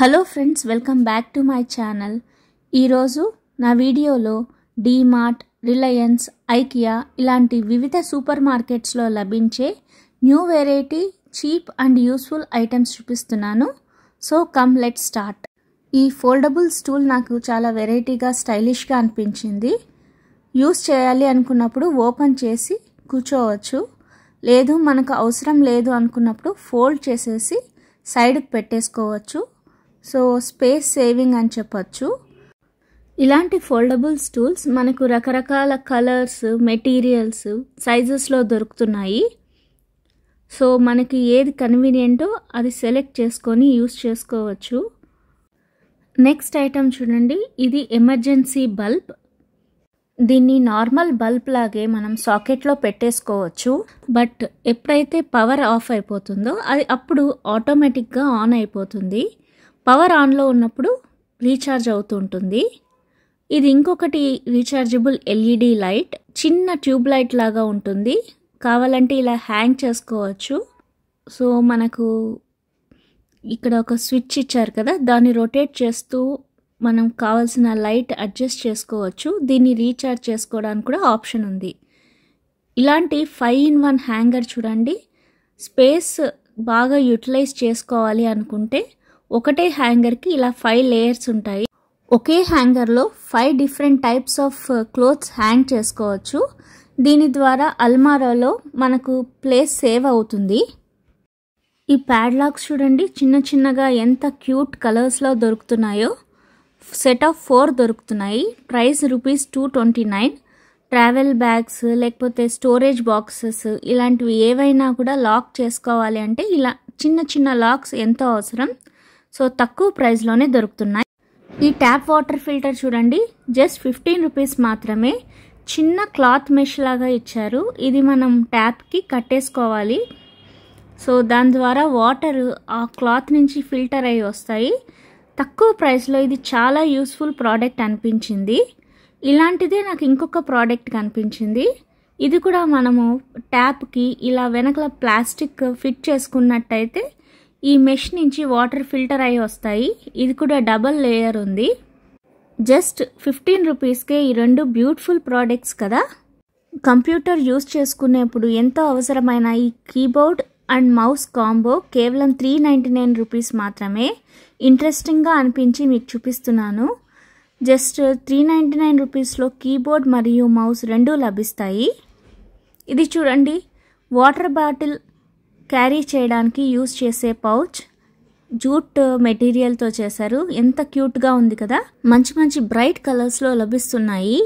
hello friends welcome back to my channel ఈరోజు నా వీడియోలో డీమార్ట్ రిలయన్స్ ఐకియా ఇలాంటి వివిధ సూపర్ మార్కెట్స్లో లభించే new variety cheap and useful items చూపిస్తున్నాను సో కమ్ లెట్ స్టార్ట్ ఈ ఫోల్డబుల్ స్టూల్ నాకు చాలా వెరైటీగా స్టైలిష్గా అనిపించింది యూస్ చేయాలి అనుకున్నప్పుడు ఓపెన్ చేసి కూర్చోవచ్చు లేదు మనకు అవసరం లేదు అనుకున్నప్పుడు ఫోల్డ్ చేసేసి సైడ్కి పెట్టేసుకోవచ్చు సో స్పేస్ సేవింగ్ అని చెప్పచ్చు ఇలాంటి ఫోల్డబుల్ స్టూల్స్ మనకు రకరకాల కలర్స్ మెటీరియల్స్ సైజెస్లో దొరుకుతున్నాయి సో మనకి ఏది కన్వీనియంటో అది సెలెక్ట్ చేసుకొని యూస్ చేసుకోవచ్చు నెక్స్ట్ ఐటమ్ చూడండి ఇది ఎమర్జెన్సీ బల్బ్ దీన్ని నార్మల్ బల్బ్ లాగే మనం సాకెట్లో పెట్టేసుకోవచ్చు బట్ ఎప్పుడైతే పవర్ ఆఫ్ అయిపోతుందో అది అప్పుడు ఆటోమేటిక్గా ఆన్ అయిపోతుంది పవర్ ఆన్లో ఉన్నప్పుడు రీఛార్జ్ అవుతూ ఉంటుంది ఇది ఇంకొకటి రీఛార్జబుల్ ఎల్ఈడి లైట్ చిన్న ట్యూబ్ లైట్ లాగా ఉంటుంది కావాలంటే ఇలా హ్యాంగ్ చేసుకోవచ్చు సో మనకు ఇక్కడ ఒక స్విచ్ ఇచ్చారు కదా దాన్ని రొటేట్ చేస్తూ మనం కావాల్సిన లైట్ అడ్జస్ట్ చేసుకోవచ్చు దీన్ని రీఛార్జ్ చేసుకోవడానికి కూడా ఆప్షన్ ఉంది ఇలాంటి ఫైవ్ ఇన్ వన్ హ్యాంగర్ చూడండి స్పేస్ బాగా యూటిలైజ్ చేసుకోవాలి అనుకుంటే ఒకటే హ్యాంగర్కి ఇలా ఫైవ్ లేయర్స్ ఉంటాయి ఒకే హ్యాంగర్లో five different types of clothes hang చేసుకోవచ్చు దీని ద్వారా అల్మారాలో మనకు ప్లేస్ సేవ్ అవుతుంది ఈ ప్యాడ్లాక్స్ చూడండి చిన్న చిన్నగా ఎంత క్యూట్ కలర్స్లో దొరుకుతున్నాయో సెట్ ఆఫ్ ఫోర్ దొరుకుతున్నాయి price rupees two twenty nine travel bags లేకపోతే స్టోరేజ్ బాక్సెస్ ఇలాంటివి ఏవైనా కూడా లాక్ చేసుకోవాలి అంటే ఇలా చిన్న చిన్న లాక్స్ ఎంతో అవసరం సో తక్కువ ప్రైస్లోనే దొరుకుతున్నాయి ఈ ట్యాప్ వాటర్ ఫిల్టర్ చూడండి జస్ట్ ఫిఫ్టీన్ రూపీస్ మాత్రమే చిన్న క్లాత్ మెష్ లాగా ఇచ్చారు ఇది మనం ట్యాప్కి కట్టేసుకోవాలి సో దాని ద్వారా వాటర్ ఆ క్లాత్ నుంచి ఫిల్టర్ అయ్యి వస్తాయి తక్కువ ప్రైస్లో ఇది చాలా యూస్ఫుల్ ప్రోడక్ట్ అనిపించింది ఇలాంటిదే నాకు ఇంకొక ప్రోడక్ట్ కనిపించింది ఇది కూడా మనము ట్యాప్కి ఇలా వెనకల ప్లాస్టిక్ ఫిట్ చేసుకున్నట్టయితే ఈ మెష్ నుంచి వాటర్ ఫిల్టర్ అయి వస్తాయి ఇది కూడా డబల్ లేయర్ ఉంది జస్ట్ ఫిఫ్టీన్ రూపీస్కే ఈ రెండు బ్యూటిఫుల్ ప్రోడక్ట్స్ కదా కంప్యూటర్ యూస్ చేసుకునేప్పుడు ఎంతో అవసరమైన ఈ కీబోర్డ్ అండ్ మౌస్ కాంబో కేవలం త్రీ నైంటీ నైన్ రూపీస్ మాత్రమే ఇంట్రెస్టింగ్గా అనిపించి మీకు చూపిస్తున్నాను జస్ట్ త్రీ నైంటీ నైన్ రూపీస్లో కీబోర్డ్ మరియు మౌస్ రెండూ లభిస్తాయి ఇది చూడండి వాటర్ బాటిల్ క్యారీ చేయడానికి యూస్ చేసే పౌచ్ జూట్ మెటీరియల్తో చేశారు ఎంత క్యూట్గా ఉంది కదా మంచి మంచి బ్రైట్ కలర్స్లో లభిస్తున్నాయి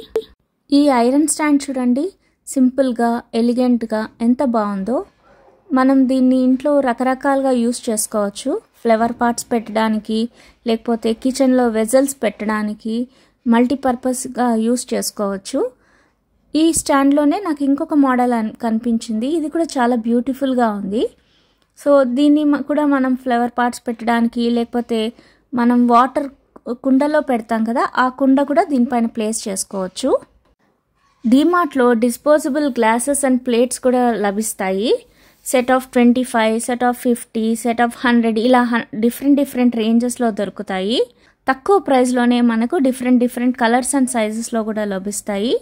ఈ ఐరన్ స్టాండ్ చూడండి సింపుల్గా ఎలిగెంట్గా ఎంత బాగుందో మనం దీన్ని ఇంట్లో రకరకాలుగా యూస్ చేసుకోవచ్చు ఫ్లవర్ పార్ట్స్ పెట్టడానికి లేకపోతే కిచెన్లో వెజల్స్ పెట్టడానికి మల్టీపర్పస్గా యూస్ చేసుకోవచ్చు ఈ స్టాండ్లోనే నాకు ఇంకొక మోడల్ కనిపించింది ఇది కూడా చాలా బ్యూటిఫుల్గా ఉంది సో దీన్ని కూడా మనం ఫ్లవర్ పార్ట్స్ పెట్టడానికి లేకపోతే మనం వాటర్ కుండలో పెడతాం కదా ఆ కుండ కూడా దీనిపైన ప్లేస్ చేసుకోవచ్చు డీమార్ట్లో డిస్పోజబుల్ గ్లాసెస్ అండ్ ప్లేట్స్ కూడా లభిస్తాయి set of twenty five set of fifty set of hundred ఇలా డిఫరెంట్ డిఫరెంట్ రేంజెస్లో దొరుకుతాయి తక్కువ ప్రైస్లోనే మనకు డిఫరెంట్ డిఫరెంట్ కలర్స్ అండ్ సైజెస్లో కూడా లభిస్తాయి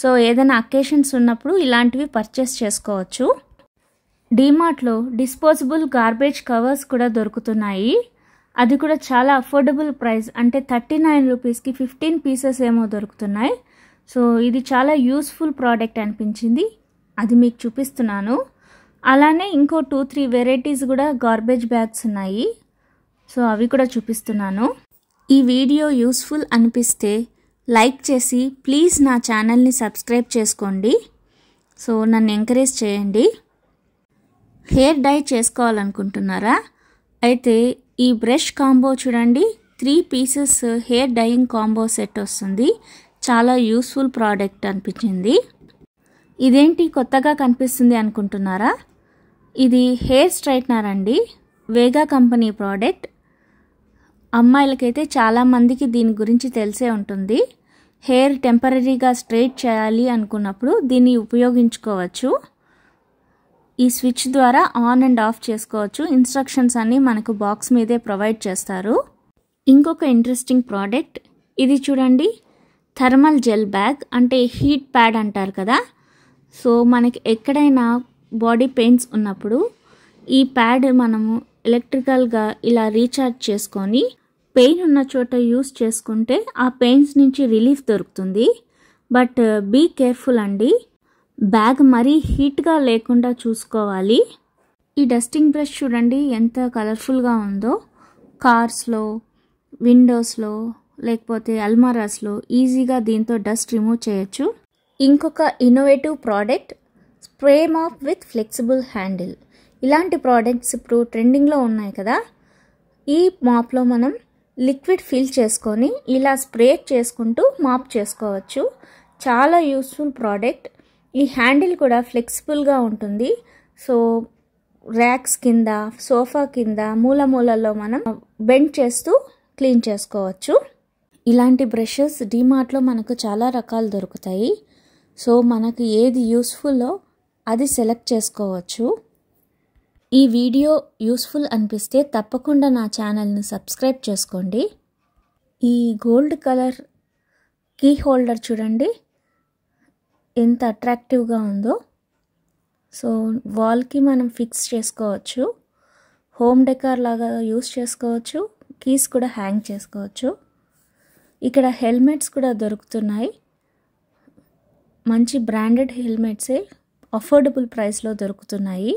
సో ఏదైనా అకేషన్స్ ఉన్నప్పుడు ఇలాంటివి పర్చేస్ చేసుకోవచ్చు డీమార్ట్లో డిస్పోజబుల్ గార్బేజ్ కవర్స్ కూడా దొరుకుతున్నాయి అది కూడా చాలా అఫోర్డబుల్ ప్రైస్ అంటే థర్టీ నైన్ రూపీస్కి ఫిఫ్టీన్ పీసెస్ ఏమో దొరుకుతున్నాయి సో ఇది చాలా యూస్ఫుల్ ప్రోడక్ట్ అనిపించింది అది మీకు చూపిస్తున్నాను అలానే ఇంకో టూ త్రీ వెరైటీస్ కూడా గార్బేజ్ బ్యాగ్స్ ఉన్నాయి సో అవి కూడా చూపిస్తున్నాను ఈ వీడియో యూస్ఫుల్ అనిపిస్తే లైక్ చేసి ప్లీజ్ నా ఛానల్ని సబ్స్క్రైబ్ చేసుకోండి సో నన్ను ఎంకరేజ్ చేయండి హెయిర్ డై చేసుకోవాలనుకుంటున్నారా అయితే ఈ బ్రష్ కాంబో చూడండి three pieces hair dyeing combo set వస్తుంది చాలా యూస్ఫుల్ ప్రోడక్ట్ అనిపించింది ఇదేంటి కొత్తగా కనిపిస్తుంది అనుకుంటున్నారా ఇది హెయిర్ స్ట్రైట్నర్ అండి వేగా కంపెనీ ప్రోడక్ట్ అమ్మాయిలకైతే చాలామందికి దీని గురించి తెలిసే ఉంటుంది హెయిర్ టెంపరీగా స్ట్రైట్ చేయాలి అనుకున్నప్పుడు దీన్ని ఉపయోగించుకోవచ్చు ఈ స్విచ్ ద్వారా ఆన్ అండ్ ఆఫ్ చేసుకోవచ్చు ఇన్స్ట్రక్షన్స్ అన్నీ మనకు బాక్స్ మీదే ప్రొవైడ్ చేస్తారు ఇంకొక ఇంట్రెస్టింగ్ ప్రోడక్ట్ ఇది చూడండి థర్మల్ జెల్ బ్యాగ్ అంటే హీట్ ప్యాడ్ అంటారు కదా సో మనకి ఎక్కడైనా బాడీ పెయిన్స్ ఉన్నప్పుడు ఈ ప్యాడ్ మనము ఎలక్ట్రికల్గా ఇలా రీఛార్జ్ చేసుకొని పెయిన్ ఉన్న చోట యూస్ చేసుకుంటే ఆ పెయిన్స్ నుంచి రిలీఫ్ దొరుకుతుంది బట్ బీ కేర్ఫుల్ అండి బ్యాగ్ మరీ హీట్గా లేకుండా చూసుకోవాలి ఈ డస్టింగ్ బ్రష్ చూడండి ఎంత కలర్ఫుల్గా ఉందో కార్స్లో విండోస్లో లేకపోతే అల్మారాస్లో ఈజీగా దీంతో డస్ట్ రిమూవ్ చేయొచ్చు ఇంకొక innovative product spray mop with flexible handle ఇలాంటి ప్రోడక్ట్స్ ఇప్పుడు ట్రెండింగ్లో ఉన్నాయి కదా ఈ మాప్లో మనం లిక్విడ్ ఫిల్ చేసుకొని ఇలా స్ప్రే చేసుకుంటూ మాప్ చేసుకోవచ్చు చాలా యూస్ఫుల్ ప్రోడక్ట్ ఈ హ్యాండిల్ కూడా ఫ్లెక్సిబుల్గా ఉంటుంది సో ర్యాక్స్ కింద సోఫా కింద మూల మూలల్లో మనం బెండ్ చేస్తూ క్లీన్ చేసుకోవచ్చు ఇలాంటి బ్రషెస్ డిమార్ట్లో మనకు చాలా రకాలు దొరుకుతాయి సో మనకు ఏది యూస్ఫుల్లో అది సెలెక్ట్ చేసుకోవచ్చు ఈ వీడియో యూస్ఫుల్ అనిపిస్తే తప్పకుండా నా ఛానల్ని సబ్స్క్రైబ్ చేసుకోండి ఈ గోల్డ్ కలర్ కీ హోల్డర్ చూడండి ఎంత అట్రాక్టివ్గా ఉందో సో వాల్కి మనం ఫిక్స్ చేసుకోవచ్చు హోమ్ డెకార్ లాగా యూస్ చేసుకోవచ్చు కీస్ కూడా హ్యాంగ్ చేసుకోవచ్చు ఇక్కడ హెల్మెట్స్ కూడా దొరుకుతున్నాయి మంచి బ్రాండెడ్ హెల్మెట్సే అఫోర్డబుల్ ప్రైస్లో దొరుకుతున్నాయి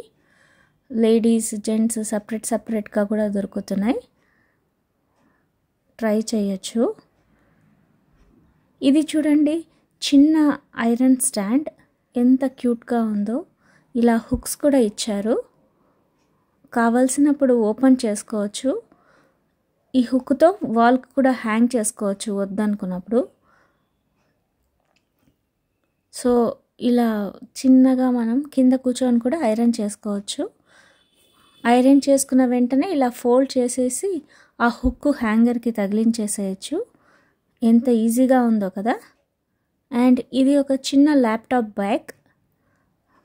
లేడీస్ జెంట్స్ సపరేట్ సపరేట్గా కూడా దొరుకుతున్నాయి ట్రై చేయొచ్చు ఇది చూడండి చిన్న ఐరన్ స్టాండ్ ఎంత క్యూట్గా ఉందో ఇలా హుక్స్ కూడా ఇచ్చారు కావలసినప్పుడు ఓపెన్ చేసుకోవచ్చు ఈ హుక్తో వాల్ కూడా హ్యాంగ్ చేసుకోవచ్చు వద్దనుకున్నప్పుడు సో ఇలా చిన్నగా మనం కింద కూర్చొని కూడా ఐరన్ చేసుకోవచ్చు ఐరన్ చేసుకున్న వెంటనే ఇలా ఫోల్డ్ చేసేసి ఆ హుక్ హ్యాంగర్కి తగిలించేసేయచ్చు ఎంత ఈజీగా ఉందో కదా అండ్ ఇది ఒక చిన్న ల్యాప్టాప్ బ్యాగ్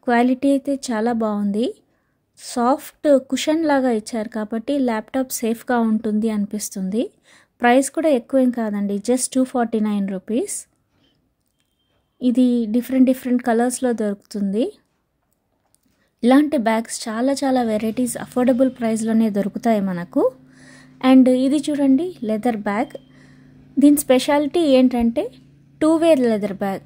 క్వాలిటీ అయితే చాలా బాగుంది సాఫ్ట్ కుషన్ లాగా ఇచ్చారు కాబట్టి ల్యాప్టాప్ సేఫ్గా ఉంటుంది అనిపిస్తుంది ప్రైస్ కూడా ఎక్కువేం కాదండి just two forty nine rupees ఇది డిఫరెంట్ డిఫరెంట్ కలర్స్లో దొరుకుతుంది ఇలాంటి బ్యాగ్స్ చాలా చాలా వెరైటీస్ అఫోర్డబుల్ ప్రైస్లోనే దొరుకుతాయి మనకు అండ్ ఇది చూడండి లెదర్ బ్యాగ్ దీని స్పెషాలిటీ ఏంటంటే two wear leather bag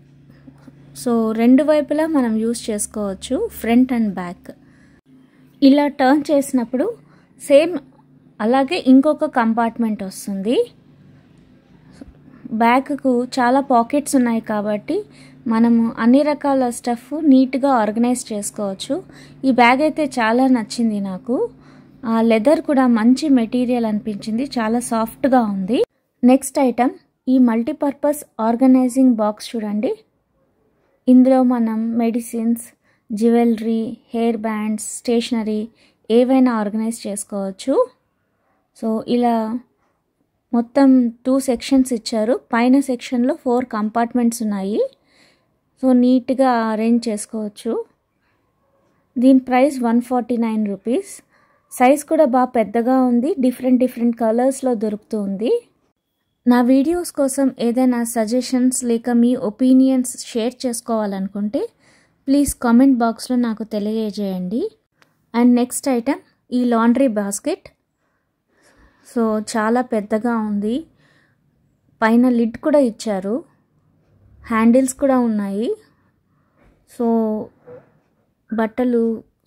so రెండు వైపులా మనం యూస్ చేసుకోవచ్చు ఫ్రంట్ అండ్ బ్యాక్ ఇలా టర్న్ చేసినప్పుడు సేమ్ అలాగే ఇంకొక కంపార్ట్మెంట్ వస్తుంది బ్యాగ్కు చాలా పాకెట్స్ ఉన్నాయి కాబట్టి మనము అన్ని రకాల స్టఫ్ నీట్గా ఆర్గనైజ్ చేసుకోవచ్చు ఈ బ్యాగ్ అయితే చాలా నచ్చింది నాకు ఆ లెదర్ కూడా మంచి మెటీరియల్ అనిపించింది చాలా సాఫ్ట్గా ఉంది నెక్స్ట్ ఐటమ్ ఈ మల్టీపర్పస్ ఆర్గనైజింగ్ బాక్స్ చూడండి ఇందులో మనం medicines jewellery hair bands stationery ఏవైనా ఆర్గనైజ్ చేసుకోవచ్చు సో ఇలా మొత్తం టూ సెక్షన్స్ ఇచ్చారు పైన సెక్షన్లో ఫోర్ కంపార్ట్మెంట్స్ ఉన్నాయి సో నీట్గా అరేంజ్ చేసుకోవచ్చు దీని price one forty nine rupees size కూడా బాగా పెద్దగా ఉంది డిఫరెంట్ డిఫరెంట్ కలర్స్లో దొరుకుతుంది నా వీడియోస్ కోసం ఏదైనా సజెషన్స్ లేక మీ ఒపీనియన్స్ షేర్ చేసుకోవాలనుకుంటే ప్లీజ్ కామెంట్ బాక్స్లో నాకు తెలియజేయండి అండ్ నెక్స్ట్ ఐటెం ఈ లాండ్రీ బాస్కెట్ సో చాలా పెద్దగా ఉంది పైన లిడ్ కూడా ఇచ్చారు హ్యాండిల్స్ కూడా ఉన్నాయి సో బట్టలు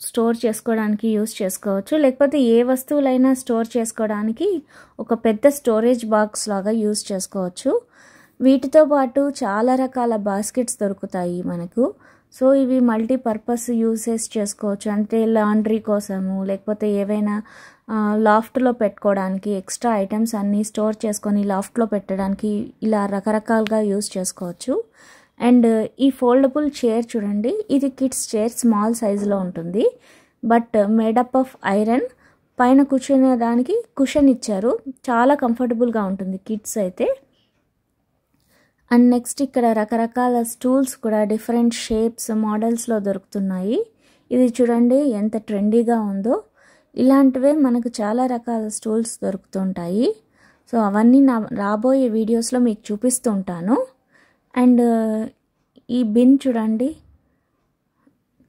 స్టోర్ చేసుకోవడానికి యూస్ చేసుకోవచ్చు లేకపోతే ఏ వస్తువులైనా స్టోర్ చేసుకోవడానికి ఒక పెద్ద స్టోరేజ్ బాక్స్ లాగా యూస్ చేసుకోవచ్చు వీటితో పాటు చాలా రకాల బాస్కెట్స్ దొరుకుతాయి మనకు సో ఇవి మల్టీపర్పస్ యూసేజ్ చేసుకోవచ్చు అంటే లాండ్రీ కోసము లేకపోతే ఏవైనా లాఫ్ట్లో పెట్టుకోవడానికి ఎక్స్ట్రా ఐటమ్స్ అన్నీ స్టోర్ చేసుకొని లాఫ్ట్లో పెట్టడానికి ఇలా రకరకాలుగా యూస్ చేసుకోవచ్చు అండ్ ఈ ఫోల్డబుల్ చైర్ చూడండి ఇది కిడ్స్ చైర్ స్మాల్ సైజులో ఉంటుంది బట్ మేడప్ ఆఫ్ ఐరన్ పైన కూర్చునే దానికి కుషన్ ఇచ్చారు చాలా కంఫర్టబుల్గా ఉంటుంది కిడ్స్ అయితే అండ్ నెక్స్ట్ ఇక్కడ రకరకాల స్టూల్స్ కూడా డిఫరెంట్ షేప్స్ మోడల్స్లో దొరుకుతున్నాయి ఇది చూడండి ఎంత ట్రెండీగా ఉందో ఇలాంటివే మనకు చాలా రకాల స్టూల్స్ దొరుకుతుంటాయి సో అవన్నీ నా రాబోయే వీడియోస్లో మీకు చూపిస్తూ ఉంటాను అండ్ ఈ బిన్ చూడండి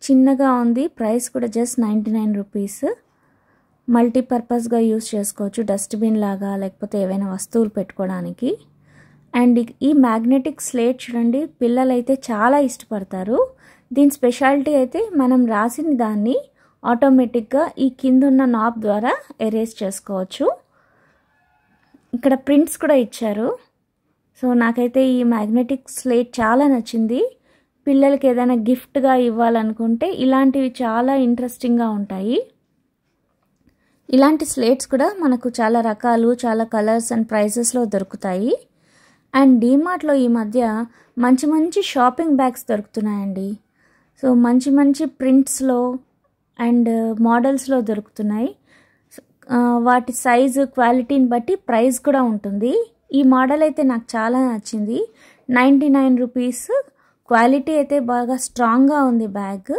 చిన్నగా ఉంది ప్రైస్ కూడా జస్ట్ నైంటీ నైన్ రూపీస్ మల్టీపర్పస్గా యూస్ చేసుకోవచ్చు డస్ట్బిన్ లాగా లేకపోతే ఏవైనా వస్తువులు పెట్టుకోవడానికి అండ్ ఈ మ్యాగ్నెటిక్ స్లేట్ చూడండి పిల్లలైతే చాలా ఇష్టపడతారు దీని స్పెషాలిటీ అయితే మనం రాసిన దాన్ని ఆటోమేటిక్గా ఈ కింద ఉన్న నాబ్ ద్వారా ఎరేజ్ చేసుకోవచ్చు ఇక్కడ ప్రింట్స్ కూడా ఇచ్చారు సో నాకైతే ఈ మ్యాగ్నెటిక్ స్లేట్ చాలా నచ్చింది పిల్లలకి ఏదైనా గిఫ్ట్గా ఇవ్వాలనుకుంటే ఇలాంటివి చాలా ఇంట్రెస్టింగ్గా ఉంటాయి ఇలాంటి స్లేట్స్ కూడా మనకు చాలా రకాలు చాలా కలర్స్ అండ్ ప్రైజెస్లో దొరుకుతాయి అండ్ డీమార్ట్లో ఈ మధ్య మంచి మంచి షాపింగ్ బ్యాగ్స్ దొరుకుతున్నాయండి సో మంచి మంచి ప్రింట్స్లో అండ్ మోడల్స్లో దొరుకుతున్నాయి వాటి సైజు క్వాలిటీని బట్టి ప్రైస్ కూడా ఉంటుంది ఈ మోడల్ అయితే నాకు చాలా నచ్చింది నైంటీ నైన్ రూపీస్ క్వాలిటీ అయితే బాగా స్ట్రాంగ్గా ఉంది బ్యాగ్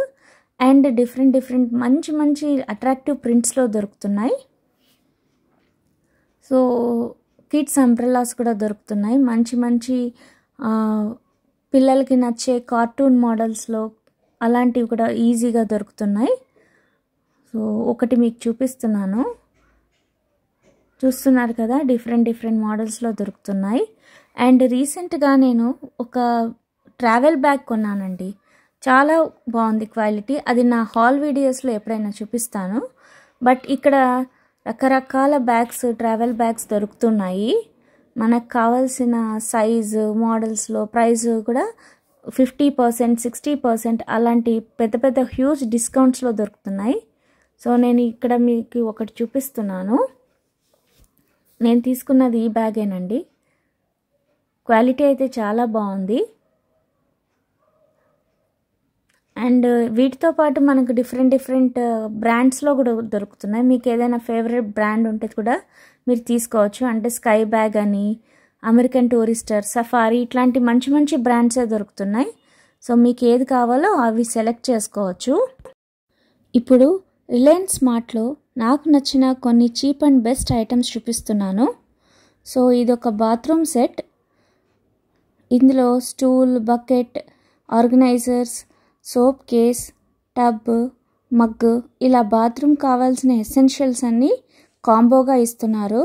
అండ్ డిఫరెంట్ డిఫరెంట్ మంచి మంచి అట్రాక్టివ్ ప్రింట్స్లో దొరుకుతున్నాయి సో కిడ్స్ అంబ్రెల్లాస్ కూడా దొరుకుతున్నాయి మంచి మంచి పిల్లలకి నచ్చే కార్టూన్ మోడల్స్లో అలాంటివి కూడా ఈజీగా దొరుకుతున్నాయి సో ఒకటి మీకు చూపిస్తున్నాను చూస్తున్నారు కదా డిఫరెంట్ డిఫరెంట్ మోడల్స్లో దొరుకుతున్నాయి అండ్ రీసెంట్గా నేను ఒక ట్రావెల్ బ్యాగ్ కొన్నానండి చాలా బాగుంది క్వాలిటీ అది నా హాల్ వీడియోస్లో ఎప్పుడైనా చూపిస్తాను బట్ ఇక్కడ రకరకాల బ్యాగ్స్ ట్రావెల్ బ్యాగ్స్ దొరుకుతున్నాయి మనకు కావాల్సిన సైజు మోడల్స్లో ప్రైస్ కూడా ఫిఫ్టీ పర్సెంట్ సిక్స్టీ పర్సెంట్ అలాంటి పెద్ద పెద్ద హ్యూజ్ డిస్కౌంట్స్లో దొరుకుతున్నాయి సో నేను ఇక్కడ మీకు ఒకటి చూపిస్తున్నాను నేను తీసుకున్నది ఈ బ్యాగేనండి క్వాలిటీ అయితే చాలా బాగుంది అండ్ వీటితో పాటు మనకు డిఫరెంట్ డిఫరెంట్ బ్రాండ్స్లో కూడా దొరుకుతున్నాయి మీకు ఏదైనా ఫేవరెట్ బ్రాండ్ ఉంటే కూడా మీరు తీసుకోవచ్చు అంటే స్కై బ్యాగ్ అని అమెరికన్ టూరిస్టర్ సఫారీ ఇట్లాంటి మంచి మంచి బ్రాండ్సే దొరుకుతున్నాయి సో మీకు ఏది కావాలో అవి సెలెక్ట్ చేసుకోవచ్చు ఇప్పుడు రిలయన్స్ స్మార్ట్లో నాకు నచ్చిన కొన్ని చీప్ అండ్ బెస్ట్ ఐటమ్స్ చూపిస్తున్నాను సో ఇది ఒక బాత్రూమ్ సెట్ ఇందులో stool bucket organisers soap case tub mug ఇలా బాత్రూమ్ కావాల్సిన ఎసెన్షియల్స్ అన్నీ కాంబోగా ఇస్తున్నారు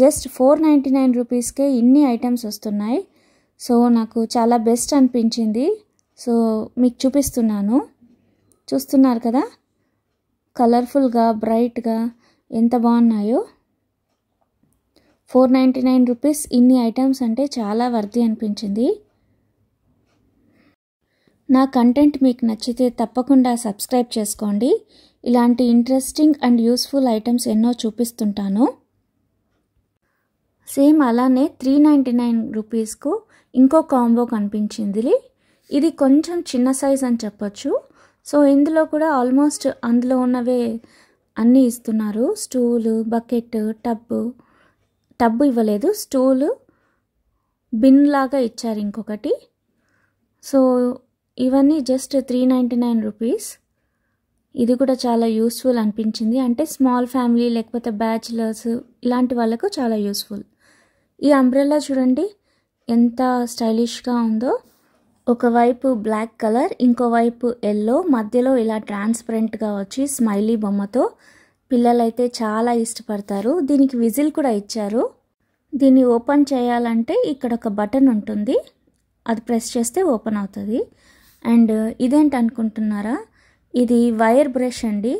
జస్ట్ ఫోర్ నైంటీ నైన్ రూపీస్కే ఇన్ని ఐటమ్స్ వస్తున్నాయి సో నాకు చాలా బెస్ట్ అనిపించింది సో మీకు చూపిస్తున్నాను చూస్తున్నారు కదా కలర్ఫుల్గా బ్రైట్గా ఎంత బాగున్నాయో ఫోర్ నైంటీ నైన్ రూపీస్ ఇన్ని ఐటమ్స్ అంటే చాలా వర్ది అనిపించింది నా కంటెంట్ మీకు నచ్చితే తప్పకుండా సబ్స్క్రైబ్ చేసుకోండి ఇలాంటి ఇంట్రెస్టింగ్ అండ్ యూస్ఫుల్ ఐటమ్స్ ఎన్నో చూపిస్తుంటాను సేమ్ అలానే త్రీ నైంటీ నైన్ రూపీస్కు ఇంకో కాంబో కనిపించింది ఇది కొంచెం చిన్న సైజ్ అని చెప్పొచ్చు సో ఇందులో కూడా ఆల్మోస్ట్ అందులో ఉన్నవే అన్నీ ఇస్తున్నారు స్టూలు బకెట్ టబ్బు టబ్బు ఇవ్వలేదు స్టూలు బిన్ లాగా ఇచ్చారు ఇంకొకటి సో ఇవన్నీ just three ninety nine rupees ఇది కూడా చాలా యూస్ఫుల్ అనిపించింది అంటే స్మాల్ ఫ్యామిలీ లేకపోతే బ్యాచిలర్స్ ఇలాంటి వాళ్ళకు చాలా యూస్ఫుల్ ఈ అంబ్రెల్లా చూడండి ఎంత స్టైలిష్గా ఉందో ఒకవైపు బ్లాక్ కలర్ ఇంకోవైపు ఎల్లో మధ్యలో ఇలా ట్రాన్స్పరెంట్గా వచ్చి స్మైలీ బొమ్మతో పిల్లలైతే చాలా ఇష్టపడతారు దీనికి విజిల్ కూడా ఇచ్చారు దీన్ని ఓపెన్ చేయాలంటే ఇక్కడ ఒక బటన్ ఉంటుంది అది ప్రెస్ చేస్తే ఓపెన్ అవుతుంది అండ్ ఇదేంటి అనుకుంటున్నారా ఇది వైర్ బ్రష్ అండి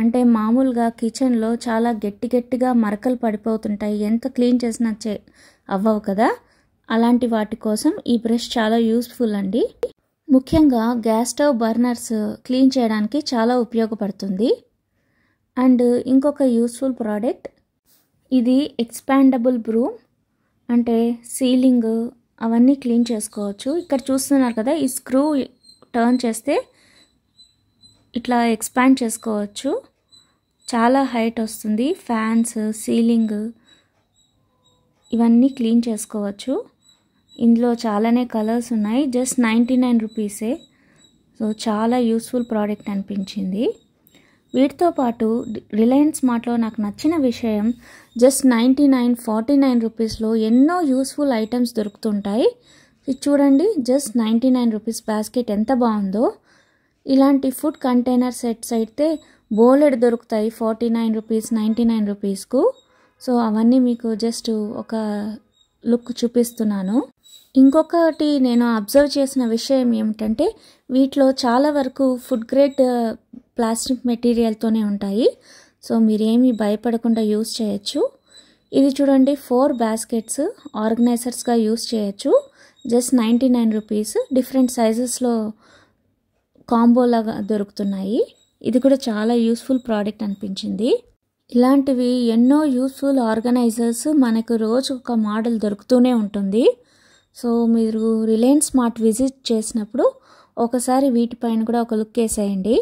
అంటే మామూలుగా కిచెన్లో చాలా గట్టి గట్టిగా మరకలు పడిపోతుంటాయి ఎంత క్లీన్ చేసినా చే అవ్వవు కదా అలాంటి వాటి కోసం ఈ బ్రష్ చాలా యూస్ఫుల్ అండి ముఖ్యంగా గ్యాస్ స్టవ్ బర్నర్స్ క్లీన్ చేయడానికి చాలా ఉపయోగపడుతుంది అండ్ ఇంకొక యూస్ఫుల్ ప్రోడక్ట్ ఇది ఎక్స్పాండబుల్ బ్రూమ్ అంటే సీలింగ్ అవన్నీ క్లీన్ చేసుకోవచ్చు ఇక్కడ చూస్తున్నారు కదా ఈ స్క్రూ టర్న్ చేస్తే ఇట్లా ఎక్స్పాండ్ చేసుకోవచ్చు చాలా హైట్ వస్తుంది ఫ్యాన్స్ సీలింగ్ ఇవన్నీ క్లీన్ చేసుకోవచ్చు ఇందులో చాలానే కలర్స్ ఉన్నాయి జస్ట్ నైంటీ నైన్ రూపీసే సో చాలా యూస్ఫుల్ ప్రోడక్ట్ అనిపించింది వీటితో పాటు రిలయన్స్ మార్ట్లో నాకు నచ్చిన విషయం just ninety nine forty nine రూపీస్లో ఎన్నో యూస్ఫుల్ ఐటమ్స్ దొరుకుతుంటాయి ఇది చూడండి just ninety nine rupees basket ఎంత బాగుందో ఇలాంటి ఫుడ్ కంటైనర్ సెట్స్ అయితే బోలెడ్ దొరుకుతాయి forty nine rupees ninety nine రూపీస్కు సో అవన్నీ మీకు జస్ట్ ఒక లుక్ చూపిస్తున్నాను ఇంకొకటి నేను అబ్జర్వ్ చేసిన విషయం ఏమిటంటే వీటిలో చాలా వరకు ఫుడ్ గ్రేడ్ ప్లాస్టిక్ మెటీరియల్తోనే ఉంటాయి సో మీరేమీ భయపడకుండా యూస్ చేయొచ్చు ఇది చూడండి ఫోర్ బాస్కెట్స్ ఆర్గనైజర్స్గా యూస్ చేయొచ్చు just ninety nine rupees different సైజెస్లో కాంబోలాగా దొరుకుతున్నాయి ఇది కూడా చాలా యూస్ఫుల్ ప్రోడక్ట్ అనిపించింది ఇలాంటివి ఎన్నో యూస్ఫుల్ ఆర్గనైజర్స్ మనకు రోజు ఒక మోడల్ దొరుకుతూనే ఉంటుంది సో మీరు రిలయన్స్ స్మార్ట్ విజిట్ చేసినప్పుడు ఒకసారి వీటిపైన కూడా ఒక లుక్ వేసేయండి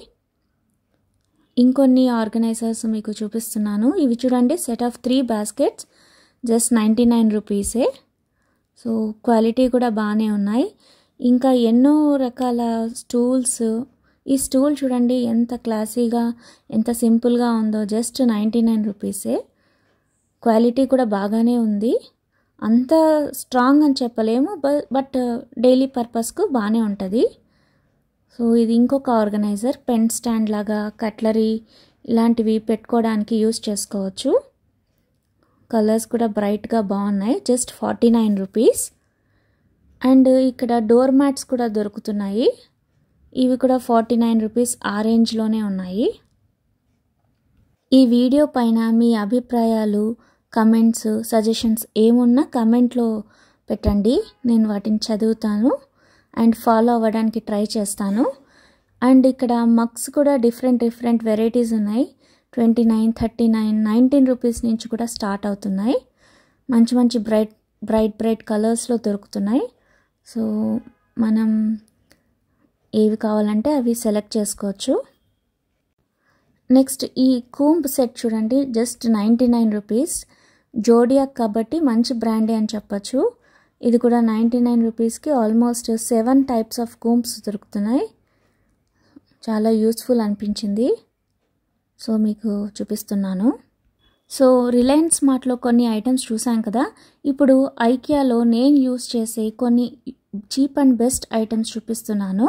ఇంకొన్ని ఆర్గనైజర్స్ మీకు చూపిస్తున్నాను ఇవి చూడండి set of three baskets just ninety nine రూపీసే సో క్వాలిటీ కూడా బాగానే ఉన్నాయి ఇంకా ఎన్నో రకాల స్టూల్స్ ఈ స్టూల్ చూడండి ఎంత క్లాసీగా ఎంత సింపుల్గా ఉందో జస్ట్ నైంటీ నైన్ రూపీసే క్వాలిటీ కూడా బాగానే ఉంది అంత స్ట్రాంగ్ అని చెప్పలేము బట్ డైలీ పర్పస్కు బాగానే ఉంటుంది సో ఇది ఇంకొక ఆర్గనైజర్ పెన్ స్టాండ్ లాగా కట్లరీ ఇలాంటివి పెట్టుకోవడానికి యూస్ చేసుకోవచ్చు కలర్స్ కూడా బ్రైట్గా బాగున్నాయి just forty nine rupees and ఇక్కడ డోర్ మ్యాట్స్ కూడా దొరుకుతున్నాయి ఇవి కూడా ఫార్టీ నైన్ రూపీస్ ఆ రేంజ్లోనే ఉన్నాయి ఈ వీడియో పైన మీ అభిప్రాయాలు కమెంట్స్ సజెషన్స్ ఏమున్నా కమెంట్లో పెట్టండి నేను వాటిని చదువుతాను అండ్ ఫాలో అవ్వడానికి ట్రై చేస్తాను అండ్ ఇక్కడ మగ్స్ కూడా డిఫరెంట్ డిఫరెంట్ వెరైటీస్ ఉన్నాయి twenty nine thirty nine nineteen rupees నుంచి కూడా స్టార్ట్ అవుతున్నాయి మంచి మంచి బ్రైట్ బ్రైట్ బ్రైట్ కలర్స్లో దొరుకుతున్నాయి సో మనం ఏవి కావాలంటే అవి సెలెక్ట్ చేసుకోవచ్చు నెక్స్ట్ ఈ కూంబ్ సెట్ చూడండి జస్ట్ నైంటీ నైన్ రూపీస్ జోడియా కాబట్టి మంచి బ్రాండే అని చెప్పచ్చు ఇది కూడా నైంటీ నైన్ రూపీస్కి almost seven types of combs దొరుకుతున్నాయి చాలా యూస్ఫుల్ అనిపించింది సో మీకు చూపిస్తున్నాను సో రిలయన్స్ మార్ట్లో కొన్ని ఐటమ్స్ చూసాం కదా ఇప్పుడు ఐకియాలో నేను యూస్ చేసే కొన్ని చీప్ అండ్ బెస్ట్ ఐటమ్స్ చూపిస్తున్నాను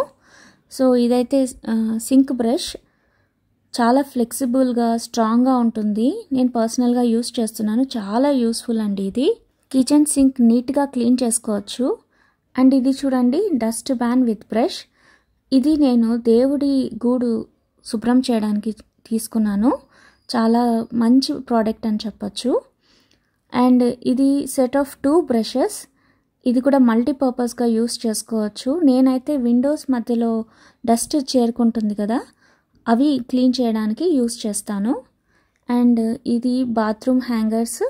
సో ఇదైతే సింక్ బ్రష్ చాలా ఫ్లెక్సిబుల్గా స్ట్రాంగ్గా ఉంటుంది నేను పర్సనల్గా యూస్ చేస్తున్నాను చాలా యూస్ఫుల్ అండి ఇది కిచెన్ సింక్ నీట్గా క్లీన్ చేసుకోవచ్చు అండ్ ఇది చూడండి డస్ట్ బ్యాన్ విత్ బ్రష్ ఇది నేను దేవుడి గూడు శుభ్రం చేయడానికి తీసుకున్నాను చాలా మంచి ప్రోడక్ట్ అని చెప్పచ్చు అండ్ ఇది సెట్ ఆఫ్ టూ బ్రషెస్ ఇది కూడా మల్టీపర్పస్గా యూస్ చేసుకోవచ్చు నేనైతే విండోస్ మధ్యలో డస్ట్ చేరుకుంటుంది కదా అవి క్లీన్ చేయడానికి యూస్ చేస్తాను అండ్ ఇది bathroom hangers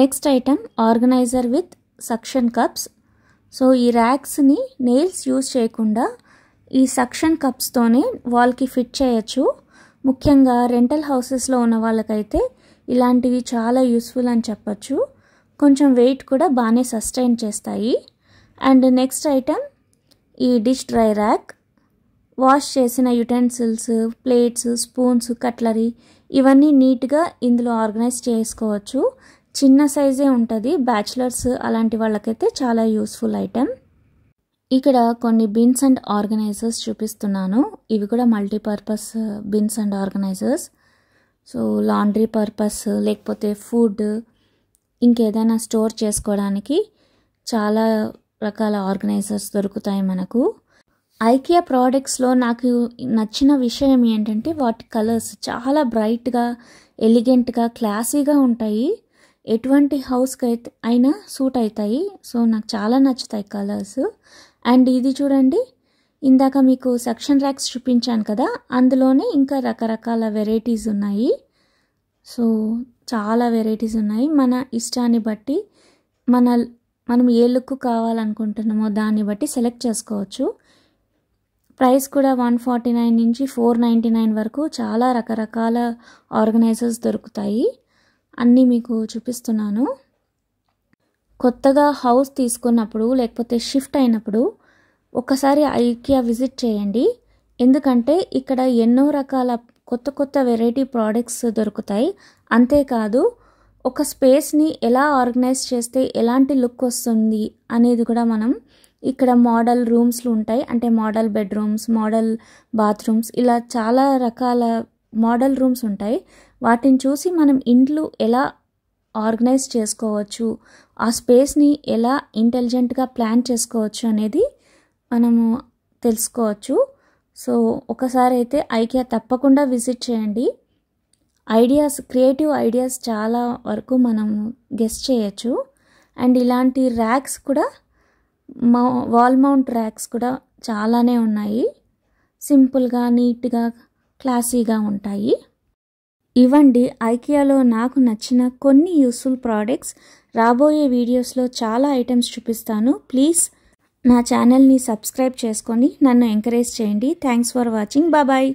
next item organiser with suction cups so ఈ ర్యాక్స్ని నెయిల్స్ యూస్ చేయకుండా ఈ సక్షన్ కప్స్తోనే వాల్కి ఫిట్ చేయొచ్చు ముఖ్యంగా రెంటల్ హౌసెస్లో ఉన్న వాళ్ళకైతే ఇలాంటివి చాలా యూస్ఫుల్ అని చెప్పచ్చు కొంచెం వెయిట్ కూడా బాగానే సస్టైన్ చేస్తాయి అండ్ నెక్స్ట్ ఐటమ్ ఈ డిష్ డ్రై ర్యాక్ వాష్ చేసిన యుటెన్సిల్స్ ప్లేట్స్ స్పూన్స్ కట్లరీ ఇవన్నీ నీట్గా ఇందులో ఆర్గనైజ్ చేసుకోవచ్చు చిన్న సైజే ఉంటుంది బ్యాచిలర్స్ అలాంటి వాళ్ళకైతే చాలా యూస్ఫుల్ ఐటెం ఇక్కడ కొన్ని బిన్స్ అండ్ ఆర్గనైజర్స్ చూపిస్తున్నాను ఇవి కూడా multipurpose bins and organisers so laundry purpose లేకపోతే ఫుడ్ ఇంకేదైనా స్టోర్ చేసుకోవడానికి చాలా రకాల ఆర్గనైజర్స్ దొరుకుతాయి మనకు ఐకియా ప్రోడక్ట్స్లో నాకు నచ్చిన విషయం ఏంటంటే వాటి కలర్స్ చాలా బ్రైట్గా ఎలిగెంట్గా క్లాసీగా ఉంటాయి ఎటువంటి హౌస్కి అయితే అయినా సూట్ అవుతాయి సో నాకు చాలా నచ్చుతాయి కలర్స్ అండ్ ఇది చూడండి ఇందాక మీకు సెక్షన్ ర్యాక్స్ చూపించాను కదా అందులోనే ఇంకా రకరకాల వెరైటీస్ ఉన్నాయి సో చాలా వెరైటీస్ ఉన్నాయి మన ఇష్టాన్ని బట్టి మన మనం ఏ లుక్ కావాలనుకుంటున్నామో దాన్ని బట్టి సెలెక్ట్ చేసుకోవచ్చు ప్రైస్ కూడా వన్ ఫార్టీ నైన్ నుంచి ఫోర్ నైంటీ నైన్ వరకు చాలా రకరకాల ఆర్గనైజర్స్ దొరుకుతాయి అన్నీ మీకు చూపిస్తున్నాను కొత్తగా హౌస్ తీసుకున్నప్పుడు లేకపోతే షిఫ్ట్ అయినప్పుడు ఒకసారి ఐకియా విజిట్ చేయండి ఎందుకంటే ఇక్కడ ఎన్నో రకాల కొత్త కొత్త వెరైటీ ప్రోడక్ట్స్ దొరుకుతాయి అంతేకాదు ఒక స్పేస్ని ఎలా ఆర్గనైజ్ చేస్తే ఎలాంటి లుక్ వస్తుంది అనేది కూడా మనం ఇక్కడ మోడల్ రూమ్స్లు ఉంటాయి అంటే మోడల్ బెడ్రూమ్స్ మోడల్ బాత్రూమ్స్ ఇలా చాలా రకాల మోడల్ రూమ్స్ ఉంటాయి వాటిని చూసి మనం ఇండ్లు ఎలా ఆర్గనైజ్ చేసుకోవచ్చు ఆ స్పేస్ని ఎలా ఇంటెలిజెంట్గా ప్లాన్ చేసుకోవచ్చు అనేది మనము తెలుసుకోవచ్చు సో ఒకసారి అయితే ఐకియా తప్పకుండా విజిట్ చేయండి ఐడియాస్ క్రియేటివ్ ఐడియాస్ చాలా వరకు మనం గెస్ట్ చేయొచ్చు అండ్ ఇలాంటి ర్యాక్స్ కూడా మా వాల్ మౌంట్ ర్యాక్స్ కూడా చాలానే ఉన్నాయి సింపుల్గా నీట్గా క్లాసీగా ఉంటాయి ఇవ్వండి ఐకియాలో నాకు నచ్చిన కొన్ని యూస్ఫుల్ ప్రోడక్ట్స్ రాబోయే వీడియోస్లో చాలా ఐటమ్స్ చూపిస్తాను ప్లీజ్ నా ఛానల్ని సబ్స్క్రైబ్ చేసుకొని నన్ను ఎంకరేజ్ చేయండి థ్యాంక్స్ ఫర్ వాచింగ్ బాబాయ్